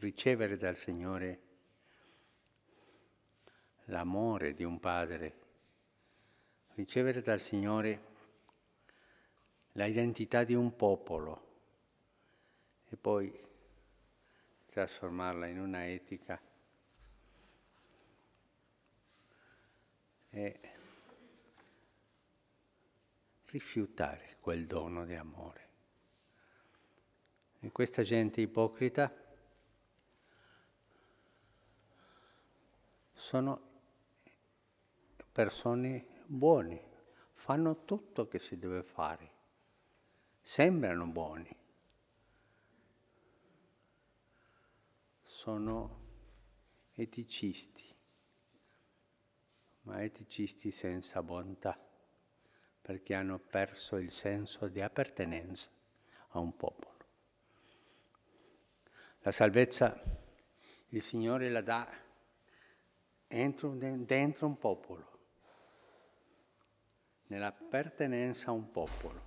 ricevere dal Signore l'amore di un padre, ricevere dal Signore l'identità di un popolo e poi trasformarla in una etica. E rifiutare quel dono di amore. E questa gente ipocrita sono persone buone, fanno tutto che si deve fare, sembrano buoni, sono eticisti, ma eticisti senza bontà, perché hanno perso il senso di appartenenza a un popolo. La salvezza il Signore la dà entro, dentro un popolo, nella pertenenza a un popolo.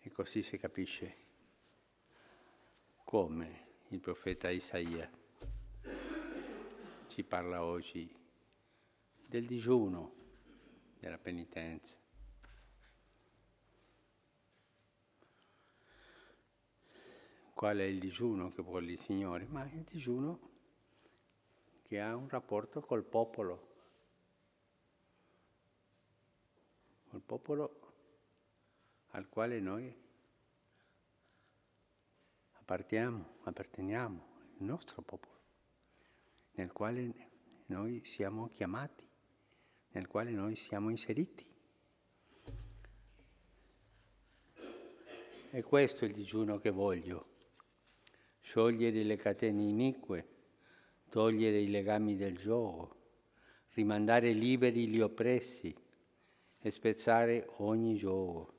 E così si capisce come il profeta Isaia ci parla oggi del digiuno, della penitenza. qual è il digiuno che vuole il Signore, ma il digiuno che ha un rapporto col popolo. Col popolo al quale noi appartiamo, apparteniamo, il nostro popolo, nel quale noi siamo chiamati, nel quale noi siamo inseriti. E questo è il digiuno che voglio sciogliere le catene inique, togliere i legami del gioco, rimandare liberi gli oppressi e spezzare ogni gioco,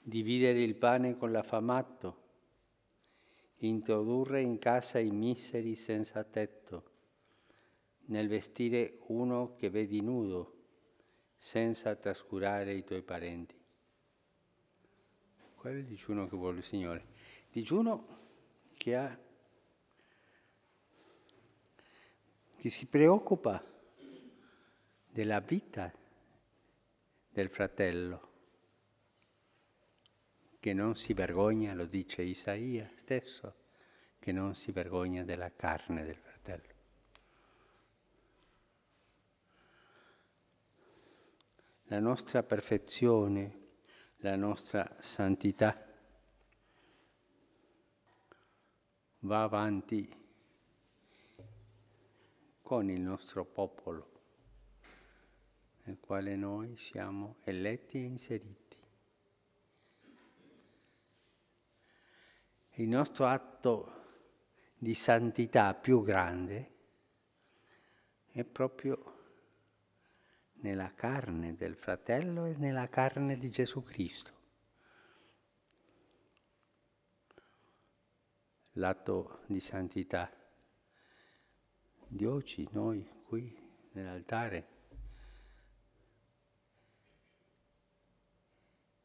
dividere il pane con l'affamato, introdurre in casa i miseri senza tetto, nel vestire uno che vedi nudo, senza trascurare i tuoi parenti. Quello è il digiuno che vuole il Signore. Digiuno che, ha, che si preoccupa della vita del fratello, che non si vergogna, lo dice Isaia stesso, che non si vergogna della carne del fratello. La nostra perfezione, la nostra santità va avanti con il nostro popolo, nel quale noi siamo eletti e inseriti. Il nostro atto di santità più grande è proprio nella carne del fratello e nella carne di Gesù Cristo. l'atto di santità Dioci, noi qui nell'altare.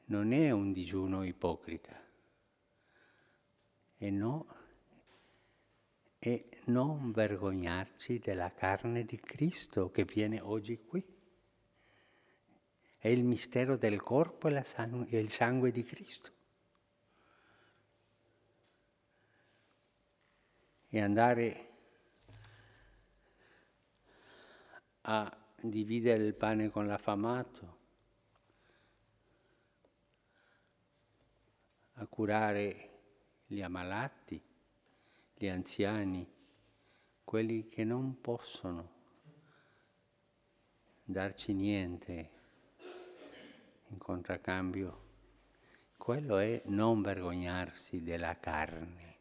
Non è un digiuno ipocrita, e no, e non vergognarci della carne di Cristo che viene oggi qui. È il mistero del corpo e, sangue, e il sangue di Cristo. e andare a dividere il pane con l'affamato, a curare gli ammalati, gli anziani, quelli che non possono darci niente in contraccambio. Quello è non vergognarsi della carne.